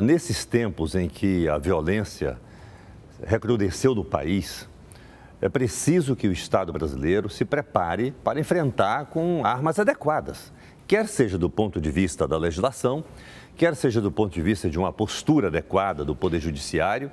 Nesses tempos em que a violência recrudesceu no país, é preciso que o Estado brasileiro se prepare para enfrentar com armas adequadas, quer seja do ponto de vista da legislação, quer seja do ponto de vista de uma postura adequada do Poder Judiciário,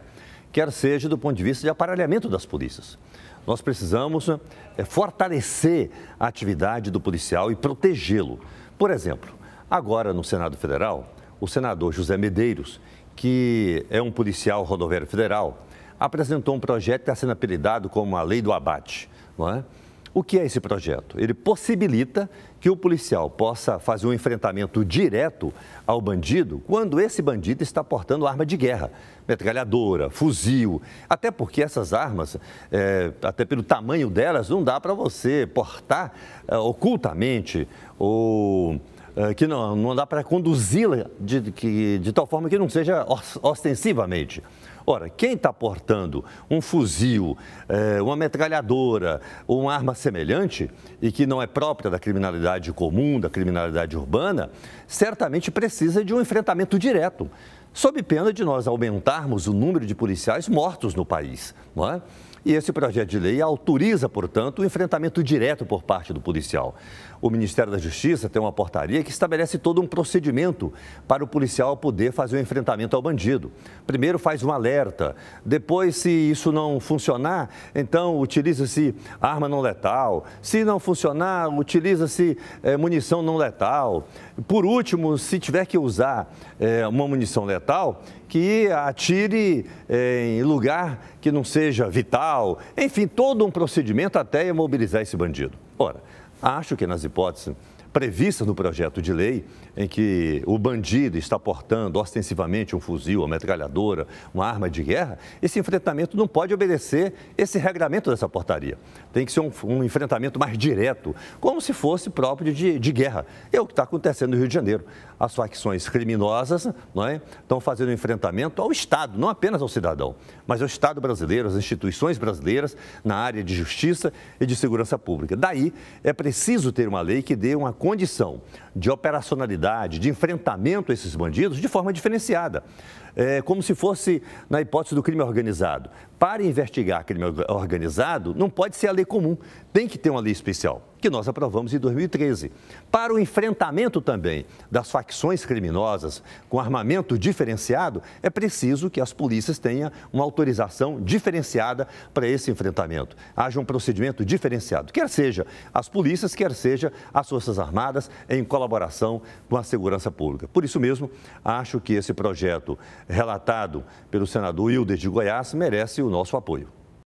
quer seja do ponto de vista de aparelhamento das polícias. Nós precisamos eh, fortalecer a atividade do policial e protegê-lo. Por exemplo, agora no Senado Federal, o senador José Medeiros, que é um policial rodoviário federal, apresentou um projeto que está sendo apelidado como a Lei do Abate. Não é? O que é esse projeto? Ele possibilita que o policial possa fazer um enfrentamento direto ao bandido quando esse bandido está portando arma de guerra, metralhadora, fuzil. Até porque essas armas, é, até pelo tamanho delas, não dá para você portar é, ocultamente ou é, que não, não dá para conduzi-la de, de tal forma que não seja ostensivamente. Ora, quem está portando um fuzil, é, uma metralhadora ou uma arma semelhante e que não é própria da criminalidade comum, da criminalidade urbana, certamente precisa de um enfrentamento direto, sob pena de nós aumentarmos o número de policiais mortos no país. Não é? E esse projeto de lei autoriza, portanto, o enfrentamento direto por parte do policial. O Ministério da Justiça tem uma portaria que estabelece todo um procedimento para o policial poder fazer o um enfrentamento ao bandido. Primeiro faz um alerta, depois, se isso não funcionar, então utiliza-se arma não letal, se não funcionar, utiliza-se é, munição não letal. Por último, se tiver que usar é, uma munição letal, que atire é, em lugar que não seja vital enfim, todo um procedimento até imobilizar esse bandido. Ora, acho que nas hipóteses previstas no projeto de lei em que o bandido está portando ostensivamente um fuzil, uma metralhadora, uma arma de guerra, esse enfrentamento não pode obedecer esse regramento dessa portaria. Tem que ser um, um enfrentamento mais direto, como se fosse próprio de, de guerra. É o que está acontecendo no Rio de Janeiro. As facções criminosas não é, estão fazendo enfrentamento ao Estado, não apenas ao cidadão, mas ao Estado brasileiro, às instituições brasileiras na área de justiça e de segurança pública. Daí é preciso ter uma lei que dê uma condição de operacionalidade, de enfrentamento a esses bandidos de forma diferenciada é, como se fosse na hipótese do crime organizado. Para investigar crime organizado, não pode ser a lei comum, tem que ter uma lei especial, que nós aprovamos em 2013. Para o enfrentamento também das facções criminosas com armamento diferenciado, é preciso que as polícias tenham uma autorização diferenciada para esse enfrentamento. Haja um procedimento diferenciado, quer seja as polícias, quer seja as Forças Armadas, em colaboração com a segurança pública. Por isso mesmo, acho que esse projeto relatado pelo senador Hilder de Goiás merece o nosso apoio.